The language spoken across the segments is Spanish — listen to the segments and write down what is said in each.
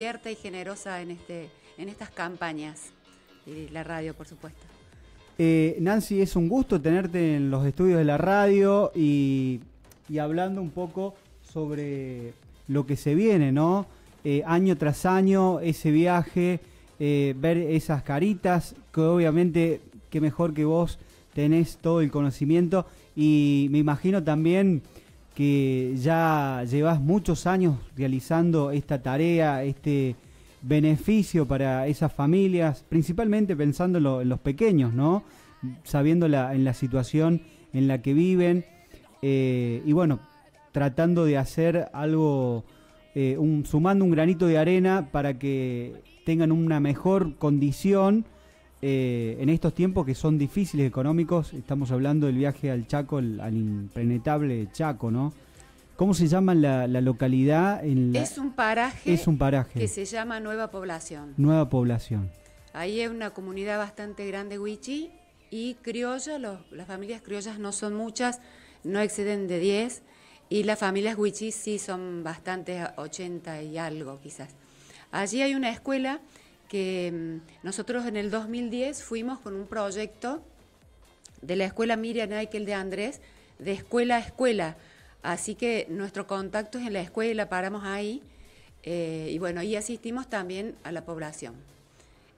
abierta y generosa en, este, en estas campañas y la radio, por supuesto. Eh, Nancy, es un gusto tenerte en los estudios de la radio y, y hablando un poco sobre lo que se viene, ¿no? Eh, año tras año, ese viaje, eh, ver esas caritas, que obviamente, qué mejor que vos tenés todo el conocimiento y me imagino también que ya llevas muchos años realizando esta tarea, este beneficio para esas familias, principalmente pensando en, los pequeños, ¿no? Sabiendo la, en la situación en la que viven eh, y bueno, tratando de hacer algo, eh, sumando un granito de arena para que tengan una mejor condición eh, en estos tiempos que son difíciles económicos, estamos hablando del viaje al Chaco, al impenetrable Chaco, ¿no? ¿Cómo se llama la, localidad? Es un paraje. Que se llama Nueva Población. Nueva Población. Ahí es una comunidad bastante grande, Huichi, y criolla, las familias criollas no son muchas, no exceden de 10, y las familias wichí sí son bastantes, 80 y algo quizás. Allí hay una escuela que mm, nosotros en el 2010 fuimos con un proyecto de la escuela Miriam Eichel de Andrés, de escuela a escuela. Así que nuestro contacto es en la escuela, paramos ahí. Eh, y bueno, y asistimos también a la población.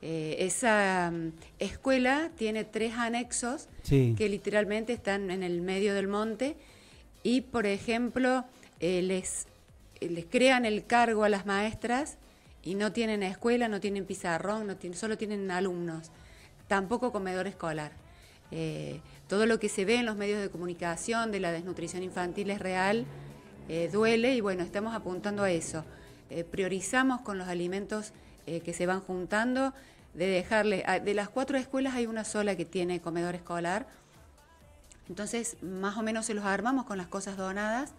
Eh, esa mm, escuela tiene tres anexos que literalmente están en el medio del monte y, por ejemplo, eh, les crean el cargo a las maestras y no tienen escuela, no tienen pizarrón, no tienen, solo tienen alumnos, tampoco comedor escolar. Eh, todo lo que se ve en los medios de comunicación de la desnutrición infantil es real, eh, duele y bueno, estamos apuntando a eso. Eh, priorizamos con los alimentos que se van juntando, de dejarle, ah, de las cuatro escuelas hay una sola que tiene comedor escolar, entonces más o menos se los armamos con las cosas donadas,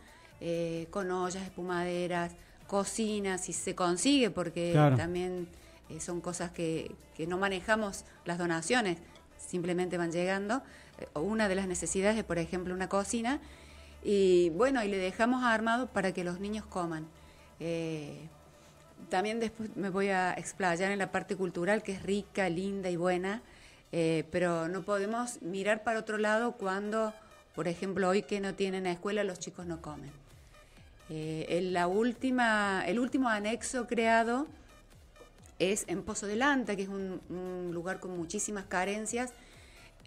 con ollas, espumaderas, cocina, si se consigue, porque también eh, son cosas que, no manejamos las donaciones, simplemente van llegando. Eh, una de las necesidades es, por ejemplo, una cocina, y bueno, y le dejamos armado para que los niños coman. Eh, también después me voy a explayar en la parte cultural, que es rica, linda y buena, pero no podemos mirar para otro lado cuando, por ejemplo, hoy que no tienen la escuela, los chicos no comen. Eh, el último anexo creado es en Pozo de Lanta, que es un, lugar con muchísimas carencias.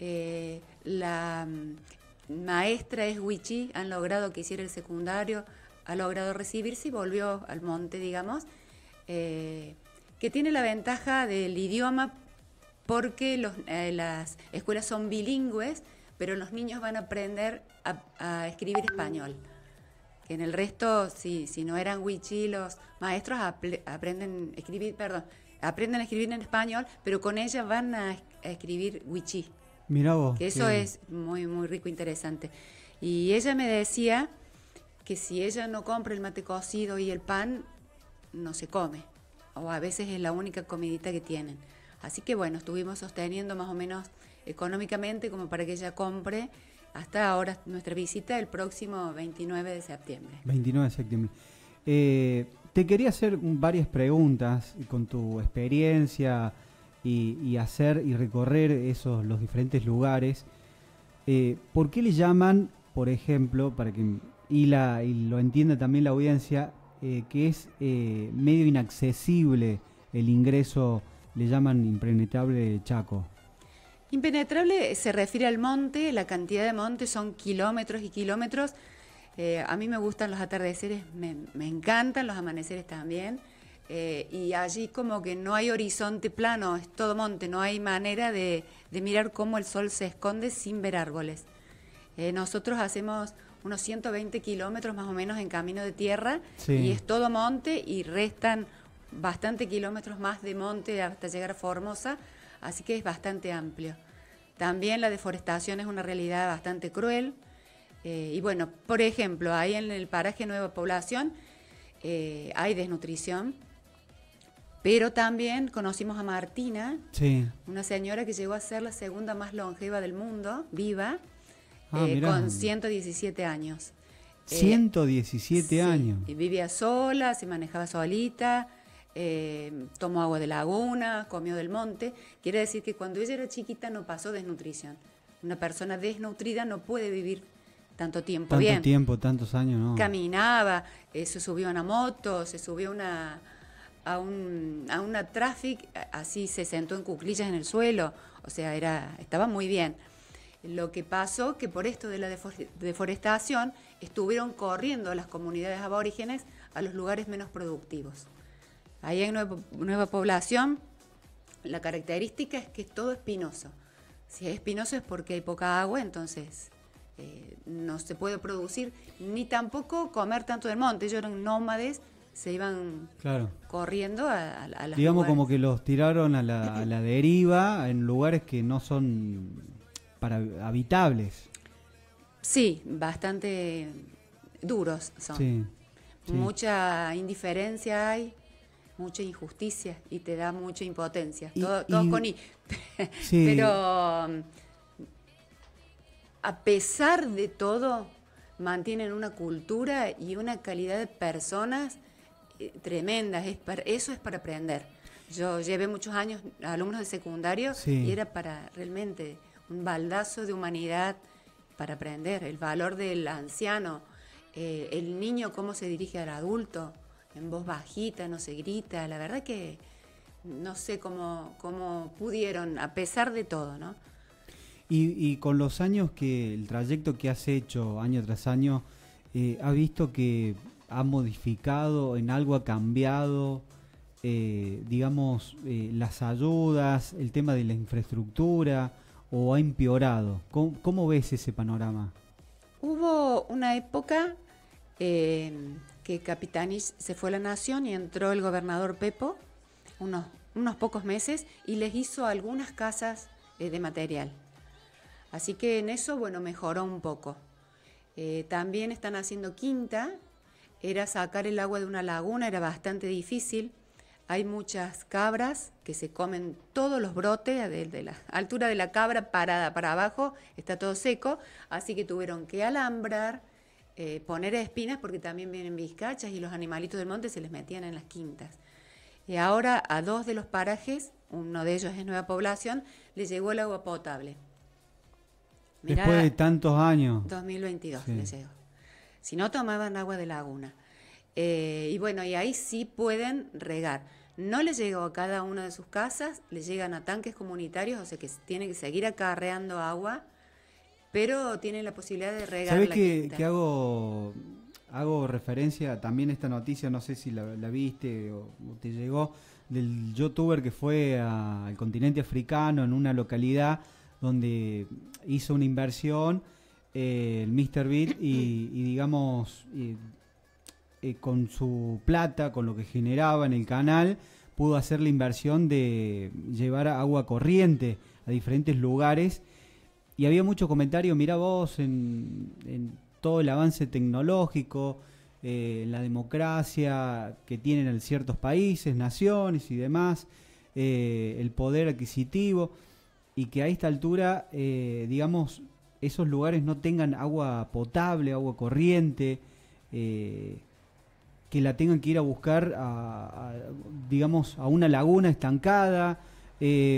Eh, la mm, maestra es Huichi, han logrado que hiciera el secundario, ha logrado recibirse y volvió al monte, digamos, eh, que tiene la ventaja del idioma porque las escuelas son bilingües, pero los niños van a aprender a escribir español que en el resto, si no eran wichí, los maestros aprenden escribir, perdón, aprenden a escribir en español, pero con ella van a, escribir wichí. Mira vos. eso es muy, muy rico, interesante. Y ella me decía que si ella no compra el mate cocido y el pan, no se come. O a veces es la única comidita que tienen. Así que bueno, estuvimos sosteniendo más o menos económicamente como para que ella compre hasta ahora nuestra visita el próximo 29 de septiembre. 29 de septiembre. Eh, te quería hacer varias preguntas con tu experiencia y, hacer y recorrer esos los diferentes lugares. Eh, ¿Por qué le llaman, por ejemplo, para que y, y lo entienda también la audiencia, eh, que es medio inaccesible el ingreso, le llaman impenetrable Chaco? Impenetrable se refiere al monte, la cantidad de monte son kilómetros y kilómetros. Eh, a mí me gustan los atardeceres, me, encantan los amaneceres también. Eh, y allí como que no hay horizonte plano, es todo monte, no hay manera de, mirar cómo el sol se esconde sin ver árboles. Eh, nosotros hacemos unos 120 kilómetros más o menos en camino de tierra y es todo monte y restan bastante kilómetros más de monte hasta llegar a Formosa así que es bastante amplio. También la deforestación es una realidad bastante cruel. Eh, y bueno, por ejemplo, ahí en el paraje Nueva Población eh, hay desnutrición, pero también conocimos a Martina, una señora que llegó a ser la segunda más longeva del mundo, viva, ah, eh, con 117 años. 117 años. Y vivía sola, se manejaba solita, eh, tomó agua de laguna, comió del monte. Quiere decir que cuando ella era chiquita no pasó desnutrición. Una persona desnutrida no puede vivir tanto tiempo tanto tiempo, tantos años, ¿no? Caminaba, eh, se subió a una moto, se subió una, a, un, a una traffic, así se sentó en cuclillas en el suelo. O sea, era, estaba muy bien. Lo que pasó que por esto de la deforestación estuvieron corriendo las comunidades aborígenes a los lugares menos productivos. Ahí hay nueva, población. La característica es que es todo espinoso. Si es espinoso es porque hay poca agua, entonces eh, no se puede producir, ni tampoco comer tanto del monte. Ellos eran nómades, se iban corriendo a, a, Digamos como que los tiraron a la, deriva en lugares que no son para habitables. Sí, bastante duros son. Mucha indiferencia hay, mucha injusticia y te da mucha impotencia. todo, con Pero mm, a pesar de todo, mantienen una cultura y una calidad de personas eh, tremendas. eso es para aprender. Yo llevé muchos años alumnos de secundario y era para realmente un baldazo de humanidad para aprender, el valor del anciano, eh, el niño cómo se dirige al adulto, en voz bajita, no se grita. La verdad que no sé cómo, cómo pudieron, a pesar de todo, ¿no? Y, con los años que el trayecto que has hecho año tras año, eh, ¿ha visto que ha modificado, en algo ha cambiado, eh, digamos, eh, las ayudas, el tema de la infraestructura, o ha empeorado? ¿Cómo, cómo ves ese panorama? Hubo una época que Capitanich se fue a la nación y entró el gobernador Pepo unos, pocos meses y les hizo algunas casas eh, de material. Así que en eso, bueno, mejoró un poco. Eh, también están haciendo quinta, era sacar el agua de una laguna, era bastante difícil. Hay muchas cabras que se comen todos los brotes, de la altura de la cabra parada para abajo, está todo seco, así que tuvieron que alambrar eh, poner espinas porque también vienen vizcachas y los animalitos del monte se les metían en las quintas. Y ahora a dos de los parajes, uno de ellos es Nueva Población, le llegó el agua potable. Después de tantos años. 2022 llegó. Si no tomaban agua de laguna. Eh, y bueno, y ahí sí pueden regar. No les llegó a cada una de sus casas, le llegan a tanques comunitarios, o sea que tiene que seguir acarreando agua pero tiene la posibilidad de regar ¿Sabes la que, que hago hago referencia también a esta noticia, no sé si la, viste o, te llegó, del youtuber que fue al continente africano en una localidad donde hizo una inversión, eh, el Mr. Beat, y, digamos, eh, con su plata, con lo que generaba en el canal, pudo hacer la inversión de llevar agua corriente a diferentes lugares y había mucho comentario, mira vos, en, todo el avance tecnológico, eh, la democracia que tienen ciertos países, naciones y demás, eh, el poder adquisitivo, y que a esta altura, eh, digamos, esos lugares no tengan agua potable, agua corriente, que la tengan que ir a buscar, digamos, a una laguna estancada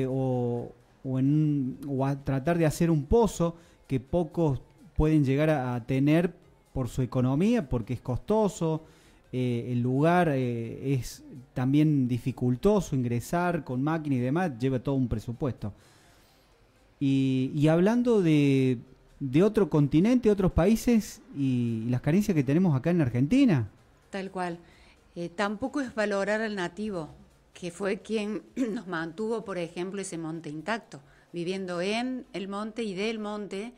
o o, tratar de hacer un pozo que pocos pueden llegar a, tener por su economía, porque es costoso, eh, el lugar eh, es también dificultoso, ingresar con máquina y demás, lleva todo un presupuesto. Y, hablando de, de, otro continente, otros países y, las carencias que tenemos acá en Argentina. Tal cual. Eh, tampoco es valorar al nativo, que fue quien nos mantuvo, por ejemplo, ese monte intacto, viviendo en el monte y del monte.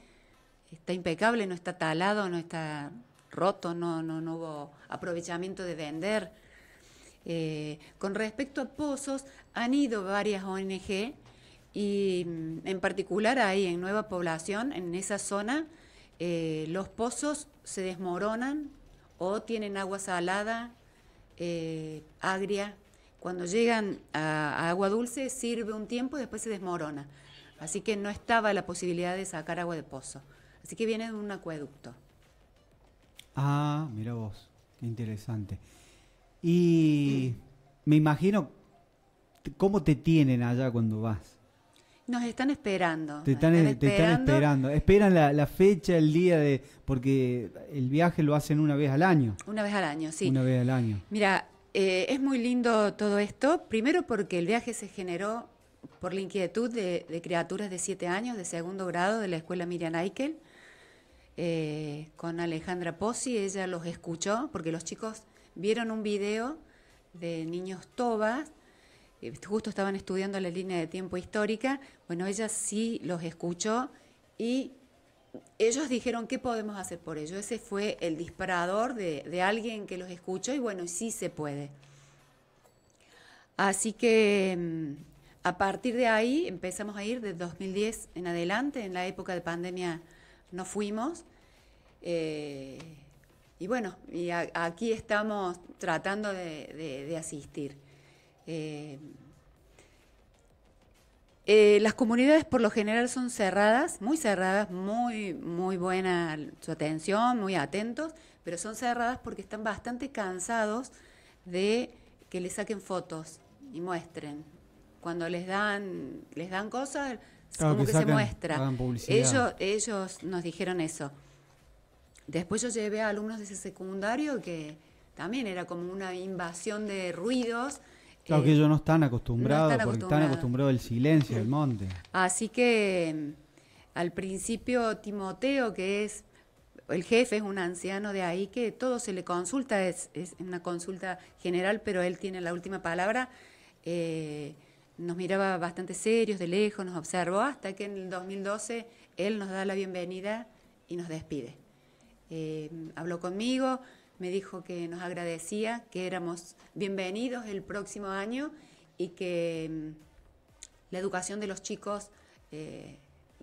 Está impecable, no está talado, no está roto, no, no, hubo aprovechamiento de vender. Eh, con respecto a pozos, han ido varias ONG y mm, en particular ahí en Nueva Población, en esa zona, eh, los pozos se desmoronan o tienen agua salada, eh, agria, cuando llegan a, agua dulce sirve un tiempo y después se desmorona. Así que no estaba la posibilidad de sacar agua de pozo. Así que viene de un acueducto. Ah, mira vos, qué interesante. Y me imagino cómo te tienen allá cuando vas. Nos están esperando. Te están, e-, esperando. Esperan la, la, fecha, el día de... Porque el viaje lo hacen una vez al año. Una vez al año, sí. Una vez al año. Mira, eh, es muy lindo todo esto, primero porque el viaje se generó por la inquietud de, criaturas de 7 años de segundo grado de la escuela Miriam Eichel, eh, con Alejandra Pozzi, ella los escuchó porque los chicos vieron un video de niños tobas eh, justo estaban estudiando la línea de tiempo histórica, bueno, ella sí los escuchó y ellos dijeron, ¿qué podemos hacer por ello. Ese fue el disparador de, alguien que los escuchó y bueno, sí se puede. Así que mm, a partir de ahí empezamos a ir de 2010 en adelante, en la época de pandemia no fuimos. Eh, y bueno, aquí estamos tratando de, asistir. Eh, eh, las comunidades por lo general son cerradas, muy cerradas, muy, muy buena su atención, muy atentos, pero son cerradas porque están bastante cansados de que les saquen fotos y muestren. Cuando les dan, les dan cosas, como que, se muestra. Ellos, ellos nos dijeron eso. Después yo llevé a alumnos de ese secundario que también era como una invasión de ruidos Claro que ellos no están acostumbrados, porque están acostumbrados al silencio del monte. Así que mm, al principio Timoteo, que es el jefe, es un anciano de ahí, que todo se le consulta, es, una consulta general, pero él tiene la última palabra. Eh, nos miraba bastante serios, de lejos, nos observó, hasta que en el 2012 él nos da la bienvenida y nos despide. Eh, habló conmigo, me dijo que nos agradecía, que éramos bienvenidos el próximo año y que mm, la educación de los chicos eh,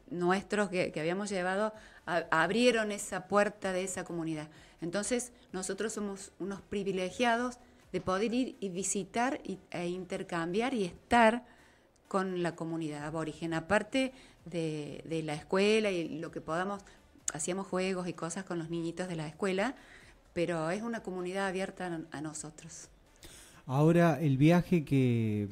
nuestros que, habíamos llevado abrieron esa puerta de esa comunidad. Entonces nosotros somos unos privilegiados de poder ir y visitar e intercambiar y estar con la comunidad aborigen, aparte de, de la escuela y lo que podamos, hacíamos juegos y cosas con los niñitos de la escuela, pero es una comunidad abierta a nosotros. Ahora, el viaje que,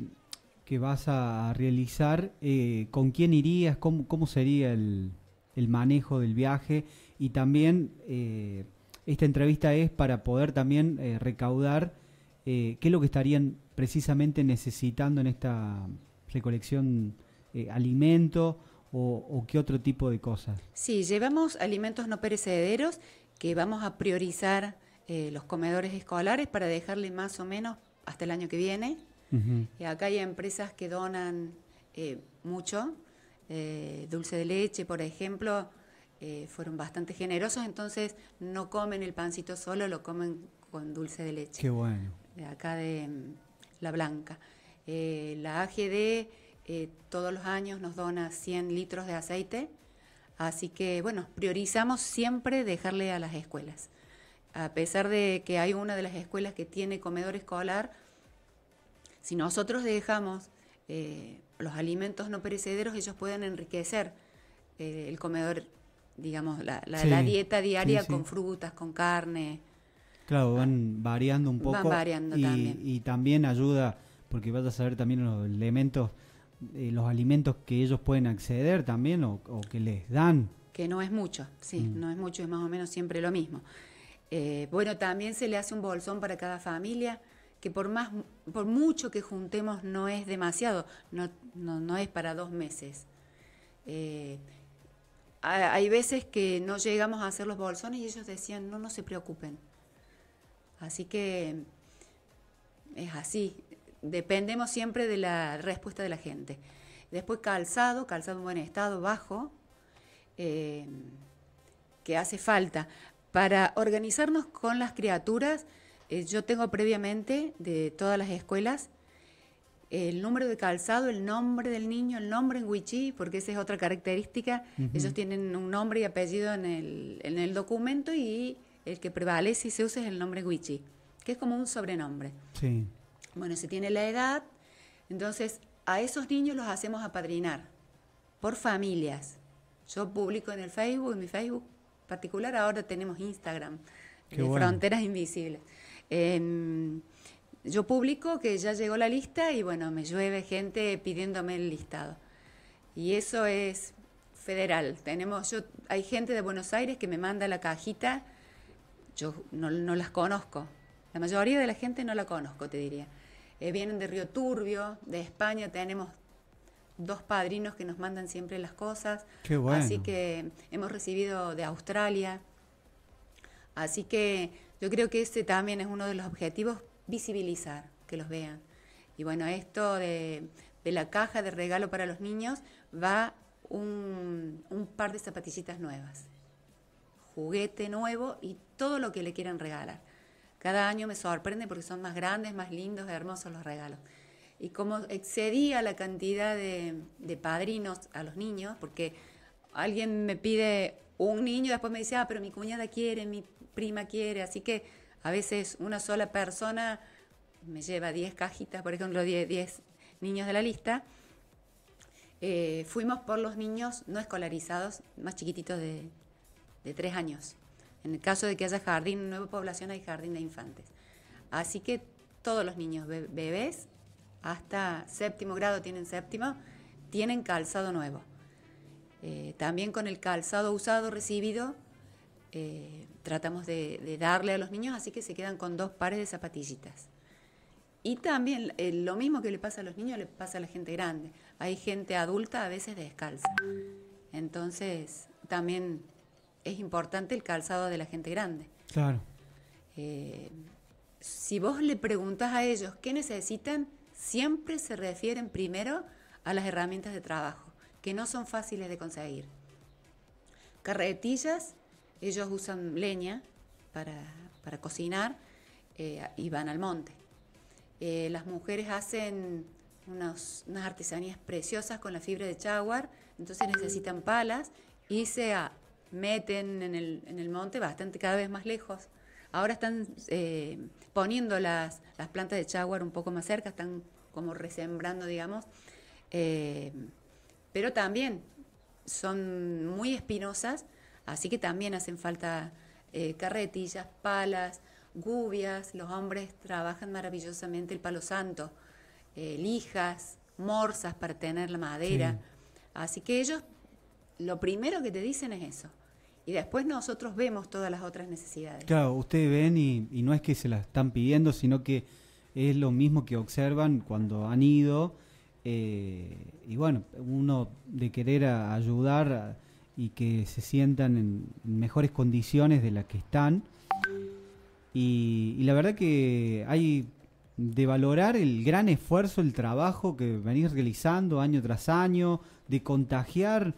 vas a realizar, eh, ¿con quién irías? ¿Cómo, sería el, manejo del viaje? Y también eh, esta entrevista es para poder también eh, recaudar qué es lo que estarían precisamente necesitando en esta recolección, alimento o qué otro tipo de cosas. Sí, llevamos alimentos no perecederos que vamos a priorizar eh, los comedores escolares para dejarle más o menos hasta el año que viene. acá hay empresas que donan eh, mucho, eh, dulce de leche, por ejemplo, fueron bastante generosos, entonces no comen el pancito solo, lo comen con dulce de leche. Qué bueno. acá de mm, La Blanca. la AGD todos los años nos dona 100 litros de aceite Así que, bueno, priorizamos siempre dejarle a las escuelas. A pesar de que hay una de las escuelas que tiene comedor escolar, si nosotros dejamos eh, los alimentos no perecederos, ellos pueden enriquecer eh, el comedor, digamos, la, dieta diaria con frutas, con carne. Claro, van variando un poco. Van variando también. Y también ayuda, porque vas a saber también los elementos eh, los alimentos que ellos pueden acceder también o, que les dan. Que no es mucho, sí, mm. no es mucho, es más o menos siempre lo mismo. Eh, bueno, también se le hace un bolsón para cada familia, que por, más, por mucho que juntemos no es demasiado, no, no, es para dos meses. Eh, hay veces que no llegamos a hacer los bolsones y ellos decían, no, no se preocupen. Así que es así dependemos siempre de la respuesta de la gente. Después calzado, calzado en buen estado, bajo, eh, que hace falta. Para organizarnos con las criaturas, eh, yo tengo previamente de todas las escuelas eh, el número de calzado, el nombre del niño, el nombre en Wichí, porque esa es otra característica. Ellos tienen un nombre y apellido en el, documento y el que prevalece y se usa es el nombre Wichí, que es como un sobrenombre. Sí. Bueno, se tiene la edad, entonces a esos niños los hacemos apadrinar por familias. Yo publico en el Facebook, en mi Facebook particular, ahora tenemos Instagram, Fronteras Invisibles. Em, yo publico que ya llegó la lista y bueno, me llueve gente pidiéndome el listado. Y eso es federal. Tenemos, yo, hay gente de Buenos Aires que me manda la cajita, yo no las conozco. La mayoría de la gente no la conozco, te diría. Eh, vienen de Río Turbio, de España, tenemos dos padrinos que nos mandan siempre las cosas. Qué bueno. Así que hemos recibido de Australia. Así que yo creo que ese también es uno de los objetivos, visibilizar, que los vean. Y bueno, esto de, la caja de regalo para los niños va un, un par de zapatillitas nuevas, juguete nuevo y todo lo que le quieran regalar. Cada año me sorprende porque son más grandes, más lindos, hermosos los regalos. Y como excedía la cantidad de, padrinos a los niños, porque alguien me pide un niño, después me dice, ah, pero mi cuñada quiere, mi prima quiere, así que a veces una sola persona me lleva 10 cajitas, por ejemplo, 10, niños de la lista. Eh, fuimos por los niños no escolarizados, más chiquititos de, de 3 años. En el caso de que haya jardín, nueva población hay jardín de infantes. Así que todos los niños bebés hasta séptimo grado tienen séptimo, tienen calzado nuevo. Eh, también con el calzado usado recibido eh, tratamos de, darle a los niños, así que se quedan con dos pares de zapatillitas. Y también eh, lo mismo que le pasa a los niños le pasa a la gente grande. Hay gente adulta a veces descalza. Entonces también es importante el calzado de la gente grande. Claro. Eh, si vos le preguntas a ellos qué necesitan, siempre se refieren primero a las herramientas de trabajo, que no son fáciles de conseguir. Carretillas, ellos usan leña para, cocinar eh, y van al monte. Eh, las mujeres hacen unas artesanías preciosas con la fibra de chaguar, entonces necesitan palas y se meten en el, en el monte bastante cada vez más lejos. Ahora están eh, poniendo las, las, plantas de chaguar un poco más cerca, están como resembrando, digamos. Eh, pero también son muy espinosas, así que también hacen falta eh, carretillas, palas, gubias. Los hombres trabajan maravillosamente el palo santo, lijas, morsas para tener la madera. Así que ellos, lo primero que te dicen es eso y después nosotros vemos todas las otras necesidades. Claro, ustedes ven y, no es que se las están pidiendo, sino que es lo mismo que observan cuando han ido. Eh, y bueno, uno de querer ayudar y que se sientan en, mejores condiciones de las que están. y, la verdad que hay de valorar el gran esfuerzo, el trabajo que venís realizando año tras año, de contagiar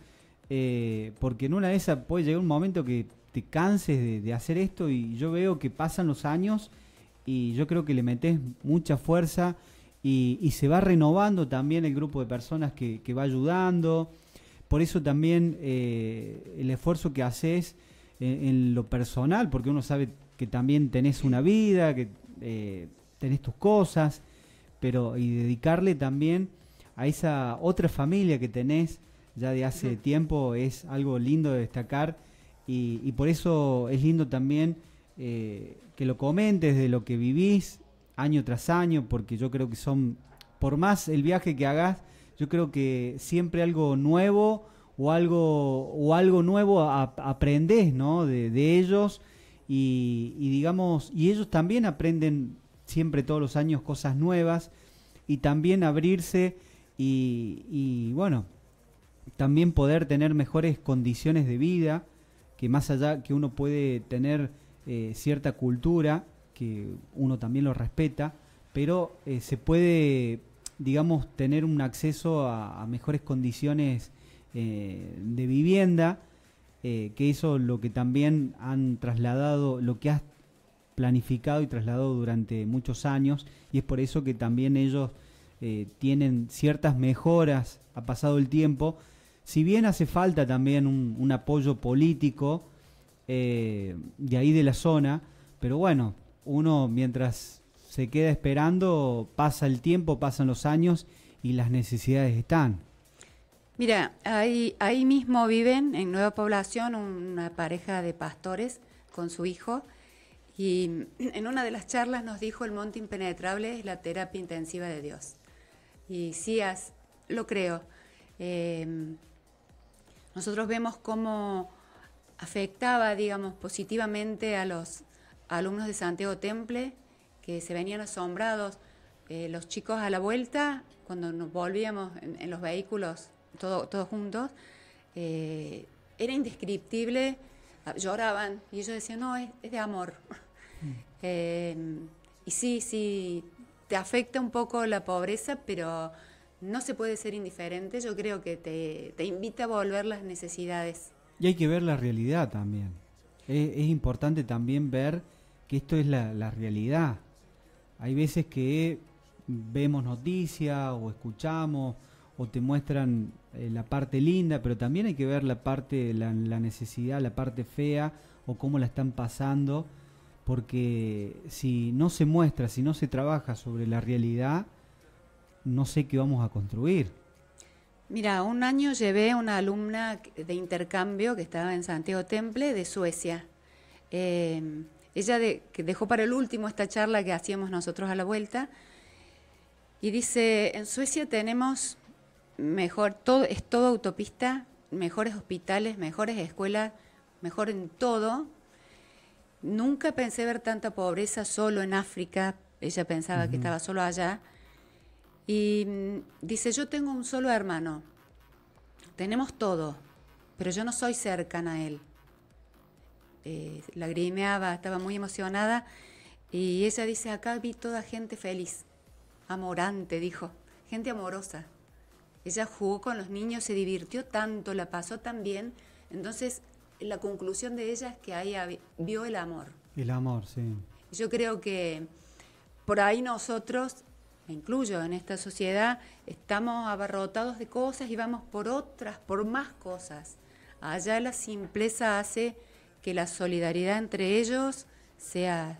eh, porque en una de esas puede llegar un momento que te canses de, hacer esto y yo veo que pasan los años y yo creo que le metes mucha fuerza y, se va renovando también el grupo de personas que, va ayudando. Por eso también eh, el esfuerzo que haces en, lo personal, porque uno sabe que también tenés una vida, que eh, tenés tus cosas, pero y dedicarle también a esa otra familia que tenés, ya de hace tiempo, es algo lindo de destacar y, por eso es lindo también eh, que lo comentes de lo que vivís año tras año, porque yo creo que son, por más el viaje que hagas, yo creo que siempre algo nuevo o algo, o algo nuevo aprendes ¿no? de, ellos y, digamos, y ellos también aprenden siempre todos los años cosas nuevas y también abrirse y bueno, también poder tener mejores condiciones de vida, que más allá que uno puede tener eh, cierta cultura, que uno también lo respeta, pero eh, se puede, digamos, tener un acceso a, mejores condiciones eh, de vivienda, que eso lo que también han trasladado, lo que has planificado y trasladado durante muchos años, y es por eso que también ellos tienen ciertas mejoras, ha pasado el tiempo, si bien hace falta también un, apoyo político eh, de ahí de la zona, pero bueno, uno mientras se queda esperando, pasa el tiempo, pasan los años y las necesidades están. Mira, ahí, ahí mismo viven en Nueva Población una pareja de pastores con su hijo y en una de las charlas nos dijo el monte impenetrable es la terapia intensiva de Dios. Y sí, lo creo. Eh, nosotros vemos cómo afectaba, digamos, positivamente a los alumnos de Santiago Temple, que se venían asombrados. Eh, los chicos a la vuelta, cuando nos volvíamos en, los vehículos, todos juntos, eh, era indescriptible, ah, lloraban y ellos decían, no, es, de amor. Mm. Eh, y sí, sí, te afecta un poco la pobreza, pero no se puede ser indiferente, yo creo que te, invita a volver las necesidades. Y hay que ver la realidad también. E, es, importante también ver que esto es la, realidad. Hay veces que vemos noticias o escuchamos o te muestran eh, la parte linda, pero también hay que ver la parte, la, necesidad, la parte fea o cómo la están pasando, porque si no se muestra, si no se trabaja sobre la realidad, no sé qué vamos a construir. Mira, un año llevé una alumna de intercambio que estaba en Santiago Temple de Suecia. Em, ella dejó para el último esta charla que hacíamos nosotros a la vuelta y dice, en Suecia tenemos mejor, todo, es todo autopista, mejores hospitales, mejores escuelas, mejor en todo. Nunca pensé ver tanta pobreza solo en África, ella pensaba que estaba solo allá. Y mm, dice, yo tengo un solo hermano, tenemos todo, pero yo no soy cercana a él. La eh, lagrimeaba, estaba muy emocionada y ella dice, acá vi toda gente feliz, amorante, dijo, gente amorosa. Ella jugó con los niños, se divirtió tanto, la pasó tan bien. Entonces, la conclusión de ella es que ahí vio el amor. El amor, sí. Yo creo que por ahí nosotros me incluyo en esta sociedad, estamos abarrotados de cosas y vamos por otras, por más cosas. Allá la simpleza hace que la solidaridad entre ellos sea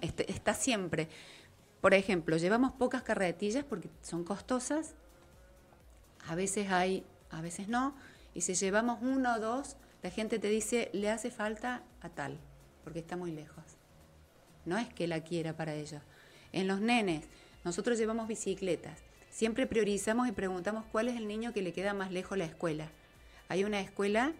está siempre. Por ejemplo, llevamos pocas carretillas porque son costosas. A veces hay, a veces no. Y si llevamos uno o dos, la gente te dice, le hace falta a tal, porque está muy lejos. No es que la quiera para ellos. En los nenes, nosotros llevamos bicicletas. Siempre priorizamos y preguntamos cuál es el niño que le queda más lejos la escuela. Hay una escuela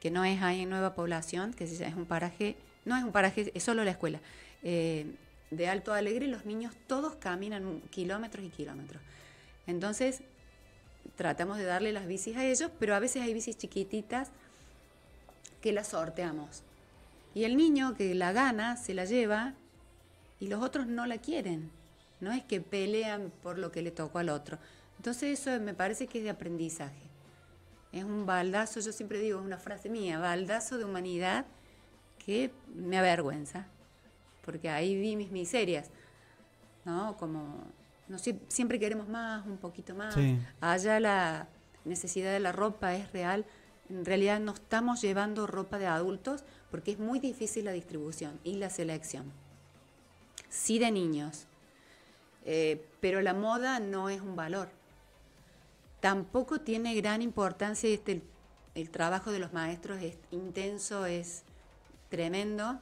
que no es ahí en Nueva Población, que es un paraje, no es un paraje, es solo la escuela. Eh, de Alto Alegre los niños todos caminan kilómetros y kilómetros. Entonces, tratamos de darle las bicis a ellos, pero a veces hay bicis chiquititas que las sorteamos. Y el niño que la gana se la lleva y los otros no la quieren. No es que pelean por lo que le tocó al otro. Entonces eso me parece que es de aprendizaje. Es un baldazo, yo siempre digo, es una frase mía, baldazo de humanidad que me avergüenza, porque ahí vi mis miserias, ¿no? Como no, siempre queremos más, un poquito más. Allá la necesidad de la ropa es real. En realidad no estamos llevando ropa de adultos porque es muy difícil la distribución y la selección sí de niños, eh, pero la moda no es un valor. Tampoco tiene gran importancia este, el, trabajo de los maestros es intenso, es tremendo,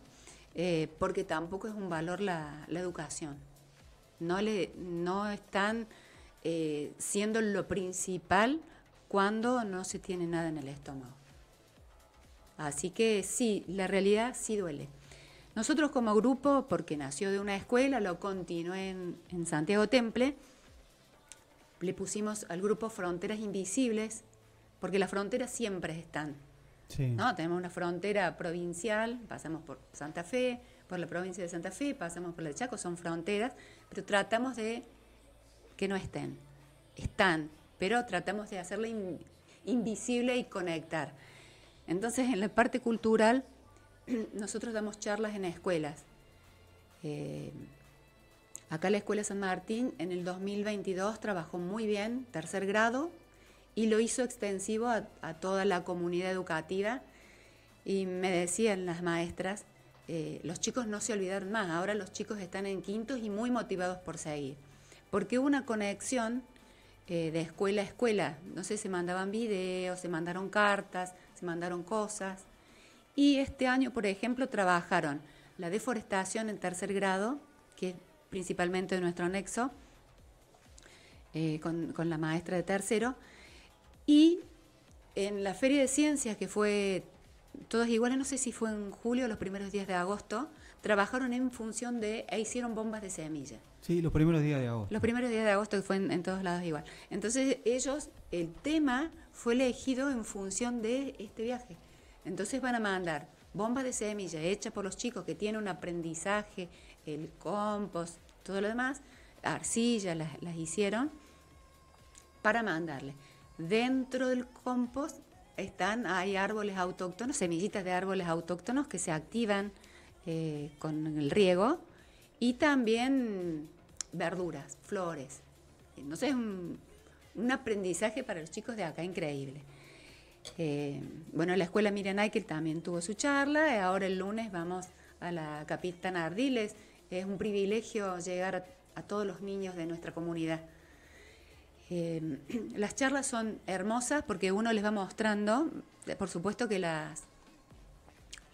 eh, porque tampoco es un valor la, educación. No, le, no están eh, siendo lo principal cuando no se tiene nada en el estómago. Así que sí, la realidad sí duele. Nosotros como grupo, porque nació de una escuela, lo continué en, Santiago Temple, le pusimos al grupo Fronteras Invisibles, porque las fronteras siempre están. Sí. ¿no? Tenemos una frontera provincial, pasamos por Santa Fe, por la provincia de Santa Fe, pasamos por la de Chaco, son fronteras, pero tratamos de que no estén. Están, pero tratamos de hacerla invisible y conectar. Entonces, en la parte cultural, nosotros damos charlas en escuelas. Eh, acá la Escuela San Martín en el 2022 trabajó muy bien, tercer grado, y lo hizo extensivo a, toda la comunidad educativa. Y me decían las maestras, eh, los chicos no se olvidaron más, ahora los chicos están en quintos y muy motivados por seguir, porque hubo una conexión eh, de escuela a escuela, no sé, se mandaban videos, se mandaron cartas, se mandaron cosas. Y este año, por ejemplo, trabajaron la deforestación en tercer grado, que es principalmente nuestro anexo, eh, con, la maestra de tercero, y en la Feria de Ciencias, que fue todas iguales, no sé si fue en julio o los primeros días de agosto, trabajaron en función de, e hicieron bombas de semilla. Sí, los primeros días de agosto. Los primeros días de agosto, que fue en, en todos lados igual. Entonces ellos, el tema fue elegido en función de este viaje. Entonces van a mandar bomba de semilla hecha por los chicos que tienen un aprendizaje, el compost, todo lo demás, arcilla las, hicieron, para mandarle. Dentro del compost están, hay árboles autóctonos, semillitas de árboles autóctonos que se activan eh, con el riego y también verduras, flores. No es un aprendizaje para los chicos de acá increíble. Eh, bueno, la escuela Miriam también tuvo su charla, eh, ahora el lunes vamos a la Capitana Ardiles. Es un privilegio llegar a, todos los niños de nuestra comunidad. Eh, las charlas son hermosas porque uno les va mostrando, por supuesto que las,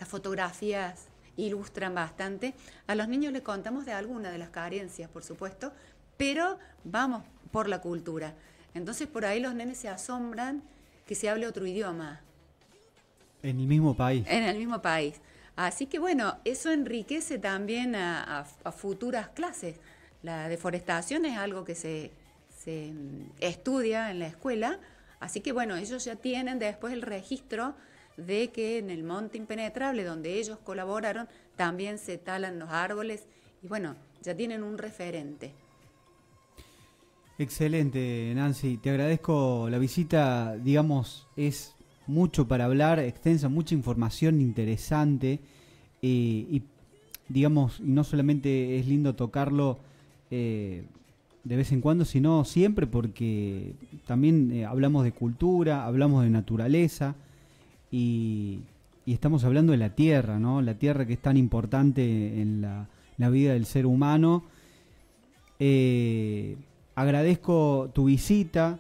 las fotografías ilustran bastante. A los niños les contamos de alguna de las carencias, por supuesto, pero vamos por la cultura. Entonces por ahí los nenes se asombran que se hable otro idioma. En el mismo país. En el mismo país. Así que bueno, eso enriquece también a, futuras clases. La deforestación es algo que se, se mm, estudia en la escuela, así que bueno, ellos ya tienen después el registro de que en el monte impenetrable donde ellos colaboraron también se talan los árboles y bueno, ya tienen un referente. Excelente, Nancy. Te agradezco la visita. Digamos, es mucho para hablar, extensa, mucha información interesante. Eh, y, digamos, no solamente es lindo tocarlo eh, de vez en cuando, sino siempre, porque también eh, hablamos de cultura, hablamos de naturaleza y, estamos hablando de la tierra, ¿no? La tierra que es tan importante en la, vida del ser humano. Eh Agradezco tu visita,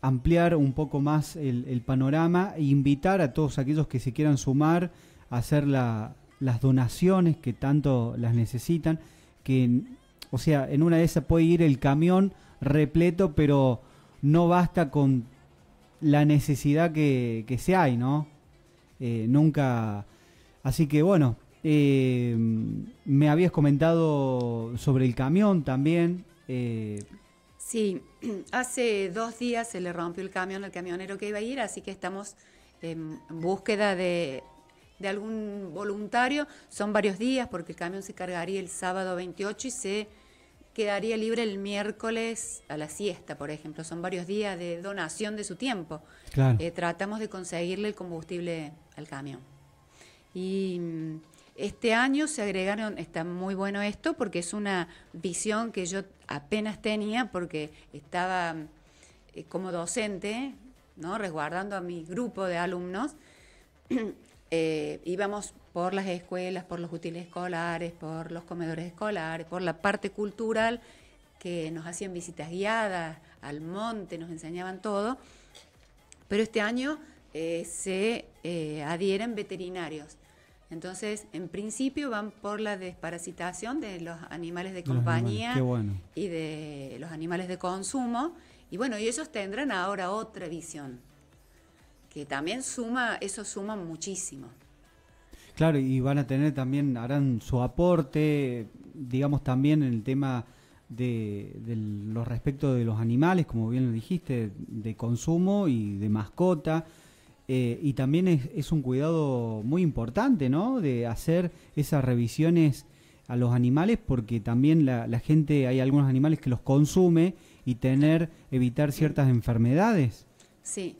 ampliar un poco más el, panorama e invitar a todos aquellos que se quieran sumar a hacer las donaciones que tanto las necesitan, que o sea, en una de esas puede ir el camión repleto, pero no basta con la necesidad que, se hay, ¿no? Eh, nunca. Así que bueno, eh, me habías comentado sobre el camión también. Eh, Sí, hace dos días se le rompió el camión al camionero que iba a ir, así que estamos en búsqueda de, de algún voluntario. Son varios días porque el camión se cargaría el sábado 28 y se quedaría libre el miércoles a la siesta, por ejemplo. Son varios días de donación de su tiempo. Eh, tratamos de conseguirle el combustible al camión. Y mm, este año se agregaron, está muy bueno esto, porque es una visión que yo apenas tenía porque estaba eh, como docente, ¿no? resguardando a mi grupo de alumnos, eh, íbamos por las escuelas, por los útiles escolares, por los comedores escolares, por la parte cultural, que nos hacían visitas guiadas al monte, nos enseñaban todo. Pero este año eh, se adhieren veterinarios entonces, en principio van por la desparasitación de los animales de compañía y de los animales de consumo. Y bueno, y ellos tendrán ahora otra visión, que también suma, eso suma muchísimo. Claro, y van a tener también, harán su aporte, digamos también en el tema de, de los respecto de los animales, como bien lo dijiste, de consumo y de mascota. Eh, y también es, un cuidado muy importante, ¿no? De hacer esas revisiones a los animales, porque también la, gente, hay algunos animales que los consume y tener, evitar ciertas enfermedades. Sí,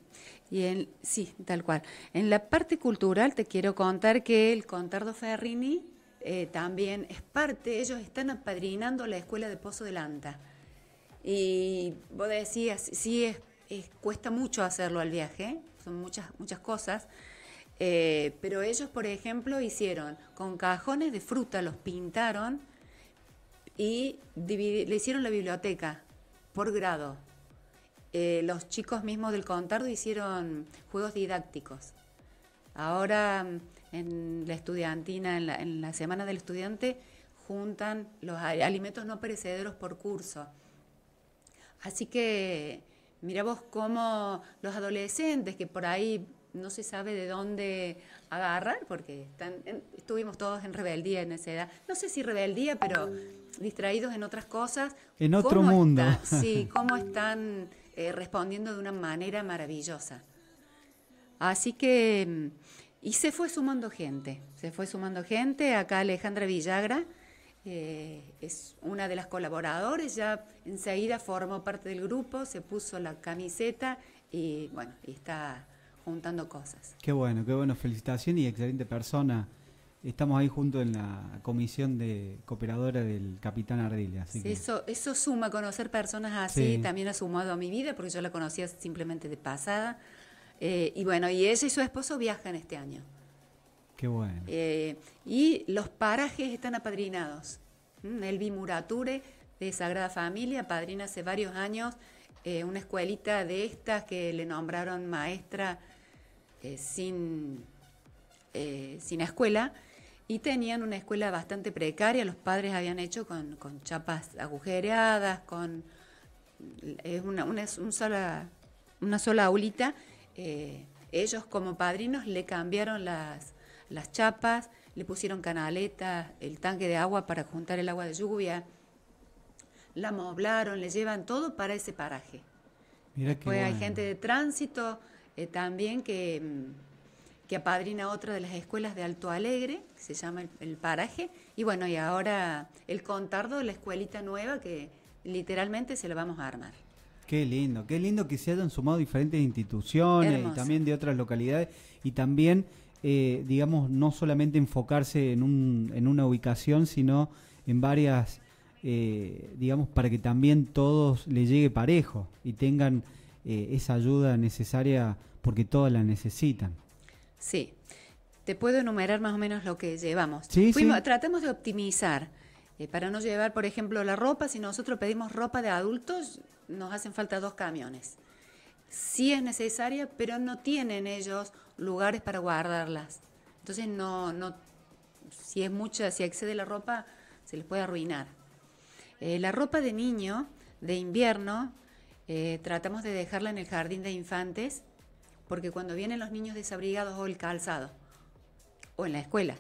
y sí, tal cual. En la parte cultural te quiero contar que el Contardo Ferrini eh, también es parte, ellos están apadrinando la escuela de Pozo de Lanta. Y vos decías, sí, cuesta mucho hacerlo al viaje, son muchas, muchas cosas. Eh, pero ellos, por ejemplo, hicieron con cajones de fruta, los pintaron y le hicieron la biblioteca por grado. Eh, los chicos mismos del contardo hicieron juegos didácticos. Ahora mm, en la estudiantina, en la, en la semana del estudiante, juntan los alimentos no perecederos por curso. Así que Mira vos cómo los adolescentes que por ahí no se sabe de dónde agarrar, porque estuvimos todos en rebeldía en esa edad. No sé si rebeldía, pero distraídos en otras cosas. En otro mundo. sí, cómo están eh, respondiendo de una manera maravillosa. Así que, mm, y se fue sumando gente, se fue sumando gente. Acá Alejandra Villagra eh, es una de las colaboradoras, ya enseguida formó parte del grupo, se puso la camiseta y bueno, está juntando cosas. Qué bueno, qué bueno, felicitaciones y excelente persona. Estamos ahí junto en la comisión de cooperadora del Capitán Ardilia. eso, eso suma, conocer personas así también ha sumado a mi vida, porque yo la conocía simplemente de pasada. Eh, y bueno, y ella y su esposo viajan este año. Eh, y los parajes están apadrinados. Mm, Elvi Murature, de Sagrada Familia, padrina hace varios años eh, una escuelita de estas que le nombraron maestra eh, sin, sin escuela. Y tenían una escuela bastante precaria, los padres habían hecho con, chapas agujereadas, con es una, un sola, una sola aulita. ellos como padrinos le cambiaron las, las chapas, le pusieron canaletas, el tanque de agua para juntar el agua de lluvia, la moblaron, le llevan todo para ese paraje. Mira hay gente de tránsito eh, también que, mm, que apadrina otra de las escuelas de Alto Alegre, que se llama el, paraje, y bueno, y ahora el contardo, de la escuelita nueva que literalmente se lo vamos a armar. Qué lindo, qué lindo que se hayan sumado diferentes instituciones y también de otras localidades y también eh, digamos, no solamente enfocarse en, un, en una ubicación, sino en varias, eh, digamos, para que también todos le llegue parejo y tengan eh, esa ayuda necesaria porque todas la necesitan. Sí, te puedo enumerar más o menos lo que llevamos. Tratamos de optimizar. para no llevar, por ejemplo, la ropa, si nosotros pedimos ropa de adultos, nos hacen falta dos camiones. Sí es necesaria, pero no tienen ellos lugares para guardarlas. Entonces no, no, si es mucha, si excede la ropa, se les puede arruinar. Eh, la ropa de niño, de invierno, eh, tratamos de dejarla en el jardín de infantes, porque cuando vienen los niños desabrigados o el calzado, o en la escuela,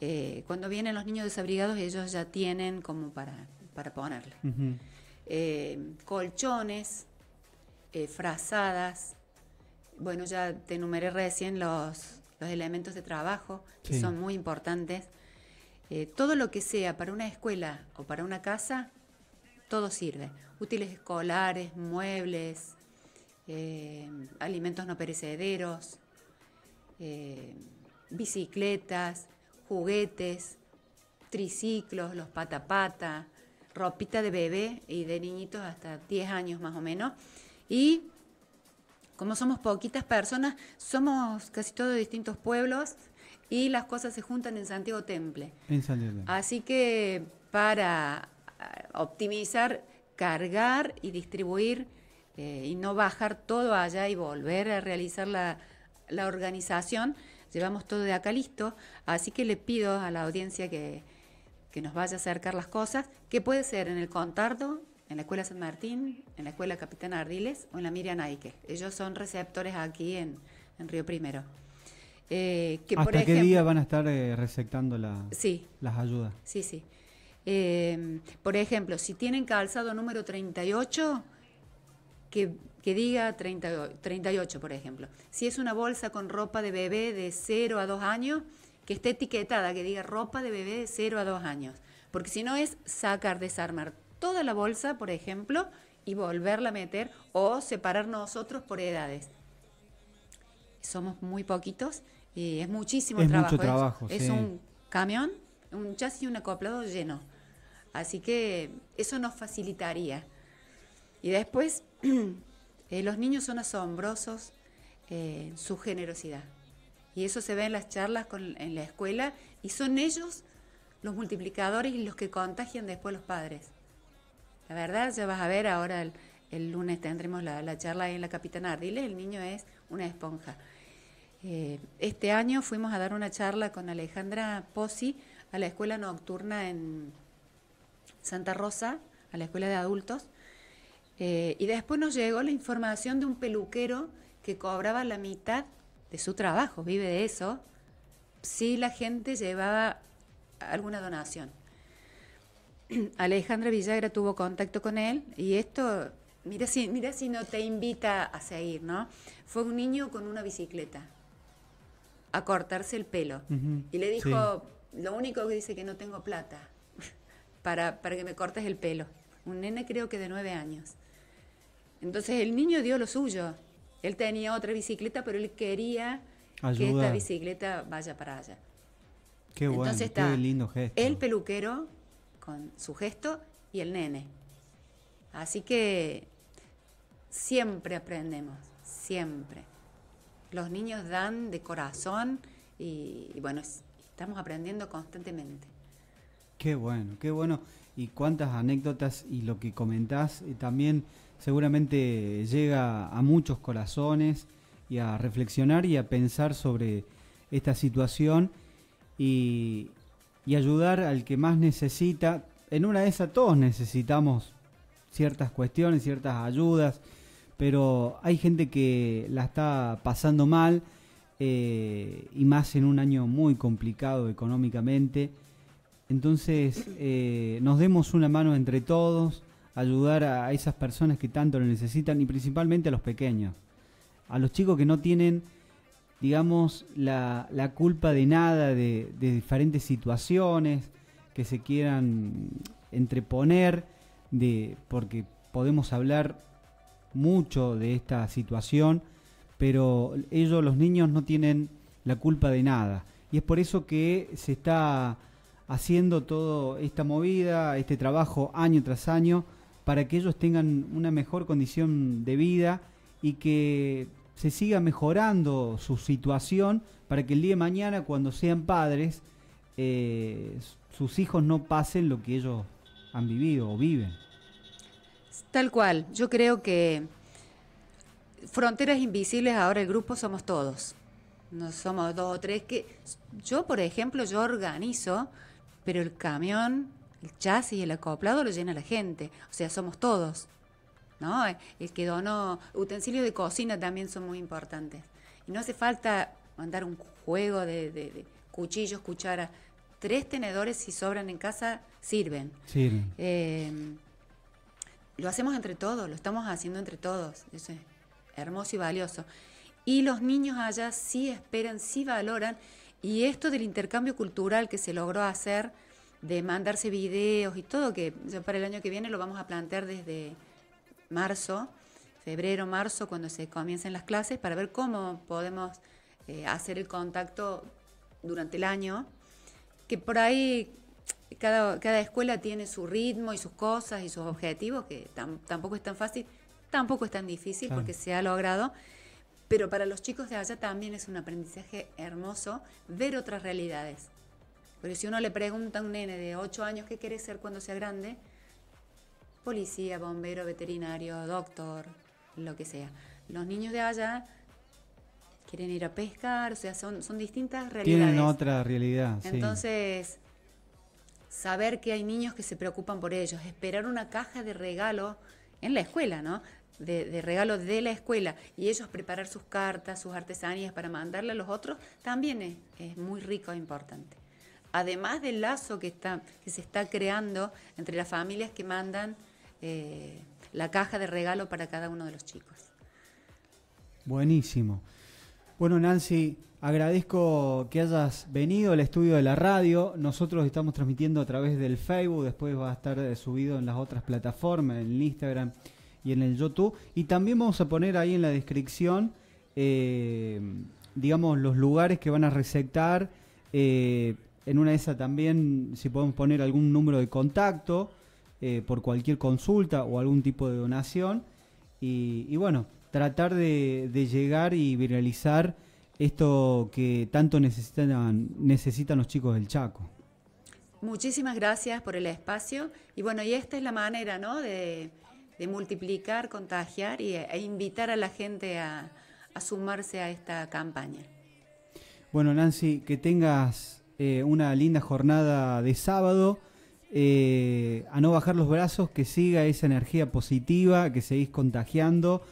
eh, cuando vienen los niños desabrigados ellos ya tienen como para, para ponerla. colchones, frazadas, bueno, ya te enumeré recién los, elementos de trabajo, que son muy importantes. Eh, todo lo que sea para una escuela o para una casa, todo sirve. Útiles escolares, muebles, eh, alimentos no perecederos, eh, bicicletas, juguetes, triciclos, los patapata, ropita de bebé y de niñitos hasta 10 años más o menos. Y como somos poquitas personas, somos casi todos de distintos pueblos y las cosas se juntan en Santiago Temple. En Santiago. Así que para eh, optimizar, cargar y distribuir eh, y no bajar todo allá y volver a realizar la, organización, llevamos todo de acá listo. Así que le pido a la audiencia que, nos vaya a acercar las cosas, que puede ser en el contardo en la Escuela San Martín, en la Escuela Capitán Ardiles o en la Miriam Aike. Ellos son receptores aquí en, Río Primero. Eh, ¿Hasta qué día van a estar eh, receptando las ayudas? Sí, sí. Eh, por ejemplo, si tienen calzado número 38, que, que diga 30, 38, por ejemplo. Si es una bolsa con ropa de bebé de 0 a 2 años, que esté etiquetada, que diga ropa de bebé de 0 a 2 años. Porque si no es sacar, desarmar, toda la bolsa, por ejemplo, y volverla a meter o separar nosotros por edades. Somos muy poquitos y es muchísimo ¿eh? trabajo. es, un camión, un chasis y un acoplado lleno. Así que eso nos facilitaría. Y después, eh, los niños son asombrosos eh, en su generosidad. Y eso se ve en las charlas en la escuela y son ellos los multiplicadores y los que contagian después los padres. La verdad, ya vas a ver, ahora el, lunes tendremos la, charla ahí en la Capitana Ardiles, el niño es una esponja. Eh, este año fuimos a dar una charla con Alejandra Pozzi a la escuela nocturna en Santa Rosa, a la escuela de adultos, eh, y después nos llegó la información de un peluquero que cobraba la mitad de su trabajo, vive de eso, si la gente llevaba alguna donación. Alejandra Villagra tuvo contacto con él y esto, mira si, mira si no te invita a seguir, ¿no? Fue un niño con una bicicleta a cortarse el pelo y le dijo, lo único que dice que no tengo plata para, para que me cortes el pelo. Un nene creo que de nueve años. Entonces el niño dio lo suyo. Él tenía otra bicicleta, pero él quería que esta bicicleta vaya para allá. Qué bueno, qué lindo gesto. El peluquero con su gesto y el nene. Así que siempre aprendemos, siempre. Los niños dan de corazón y, bueno, estamos aprendiendo constantemente. Qué bueno, qué bueno. Y cuántas anécdotas y lo que comentás eh, también seguramente llega a muchos corazones y a reflexionar y a pensar sobre esta situación. Y, y ayudar al que más necesita. En una de esas todos necesitamos ciertas cuestiones, ciertas ayudas, pero hay gente que la está pasando mal eh, y más en un año muy complicado económicamente. Entonces eh, nos demos una mano entre todos, ayudar a esas personas que tanto lo necesitan y principalmente a los pequeños, a los chicos que no tienen digamos, la, culpa de nada, de, diferentes situaciones que se quieran entreponer, de, porque podemos hablar mucho de esta situación, pero ellos, los niños, no tienen la culpa de nada. Y es por eso que se está haciendo toda esta movida, este trabajo año tras año, para que ellos tengan una mejor condición de vida y que se siga mejorando su situación para que el día de mañana cuando sean padres eh, sus hijos no pasen lo que ellos han vivido o viven. Tal cual, yo creo que Fronteras Invisibles ahora el grupo somos todos, no somos dos o tres que yo por ejemplo yo organizo, pero el camión, el chasis y el acoplado lo llena la gente, o sea somos todos. El que donó, utensilios de cocina también son muy importantes. no hace falta mandar un juego de, cuchillos, cucharas. Tres tenedores, si sobran en casa, sirven. Em, lo hacemos entre todos, lo estamos haciendo entre todos. Eso es hermoso y valioso. Y los niños allá sí esperan, sí valoran. Y esto del intercambio cultural que se logró hacer, de mandarse videos y todo, que para el año que viene lo vamos a plantear desde, marzo, febrero, marzo, cuando se comiencen las clases, para ver cómo podemos eh, hacer el contacto durante el año, que por ahí cada, escuela tiene su ritmo y sus cosas y sus objetivos, que tampoco es tan fácil, tampoco es tan difícil porque se ha logrado, pero para los chicos de allá también es un aprendizaje hermoso ver otras realidades. Pero si uno le pregunta a un nene de 8 años qué quiere ser cuando sea grande, policía, bombero, veterinario, doctor, lo que sea. Los niños de allá quieren ir a pescar, o sea, son, son distintas realidades. Tienen otra realidad. Entonces, saber que hay niños que se preocupan por ellos, esperar una caja de regalo en la escuela, ¿no? De, regalo de la escuela y ellos preparar sus cartas, sus artesanías para mandarle a los otros, también es, muy rico e importante. Además del lazo que, está, que se está creando entre las familias que mandan eh, la caja de regalo para cada uno de los chicos. Buenísimo. Bueno, Nancy, agradezco que hayas venido al estudio de la radio. Nosotros estamos transmitiendo a través del Facebook, después va a estar eh, subido en las otras plataformas, en el Instagram y en el YouTube. Y también vamos a poner ahí en la descripción, eh, digamos, los lugares que van a receptar. en una de esas también, si podemos poner algún número de contacto eh, por cualquier consulta o algún tipo de donación. Y, bueno, tratar de, llegar y viralizar esto que tanto necesitan, los chicos del Chaco. Muchísimas gracias por el espacio. Y bueno, y esta es la manera, De, multiplicar, contagiar y, e invitar a la gente a, sumarse a esta campaña. Bueno, Nancy, que tengas eh, una linda jornada de sábado. Eh, a no bajar los brazos, que siga esa energía positiva, que seguís contagiando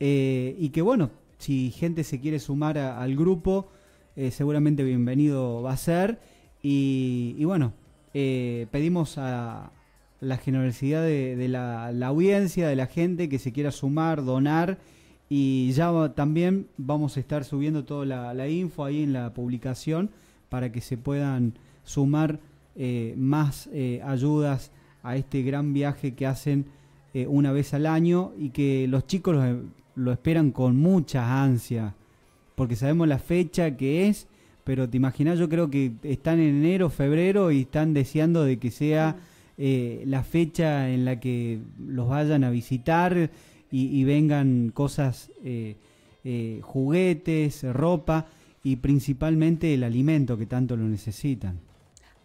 eh, y que bueno, si gente se quiere sumar al grupo, eh, seguramente bienvenido va a ser. Y, bueno, pedimos a la generosidad de, la, audiencia, de la gente que se quiera sumar, donar. Y ya también vamos a estar subiendo toda la, la info ahí en la publicación para que se puedan sumar eh, más eh, ayudas a este gran viaje que hacen eh, una vez al año y que los chicos lo, esperan con mucha ansia, porque sabemos la fecha que es, pero te imaginas, yo creo que están en enero, febrero y están deseando de que sea la fecha en la que los vayan a visitar y vengan cosas, juguetes, ropa y principalmente el alimento que tanto lo necesitan.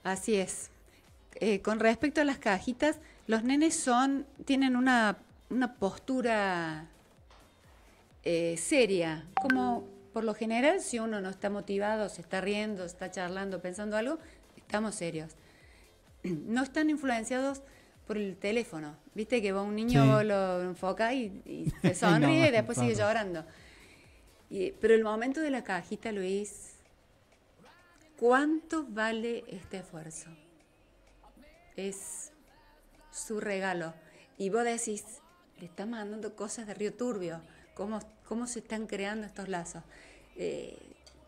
Así es. Eh, con respecto a las cajitas, los nenes son, tienen una, postura eh, seria, como por lo general, si uno no está motivado, se está riendo, está charlando, pensando algo, estamos serios. No están influenciados por el teléfono. Viste que va un niño, lo enfoca y, se sonríe y después sigue llorando. pero el momento de la cajita, Luis, ¿Cuánto vale este esfuerzo? Es su regalo. Y vos decís, le estamos mandando cosas de Río Turbio, cómo, cómo se están creando estos lazos. Eh,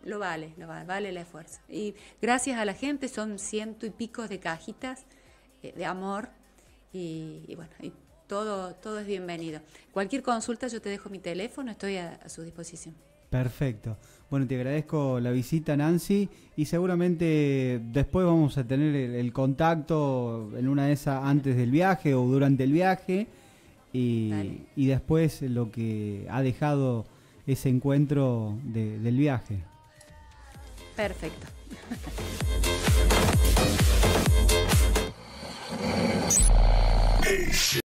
lo vale, lo vale, vale el esfuerzo. Y gracias a la gente, son ciento y pico de cajitas eh, de amor y, bueno, todo, todo es bienvenido. Cualquier consulta, yo te dejo mi teléfono, estoy a su disposición. Perfecto. Bueno, te agradezco la visita, Nancy, y seguramente después vamos a tener el, contacto en una de esas antes del viaje o durante el viaje, y, después lo que ha dejado ese encuentro del viaje. Perfecto.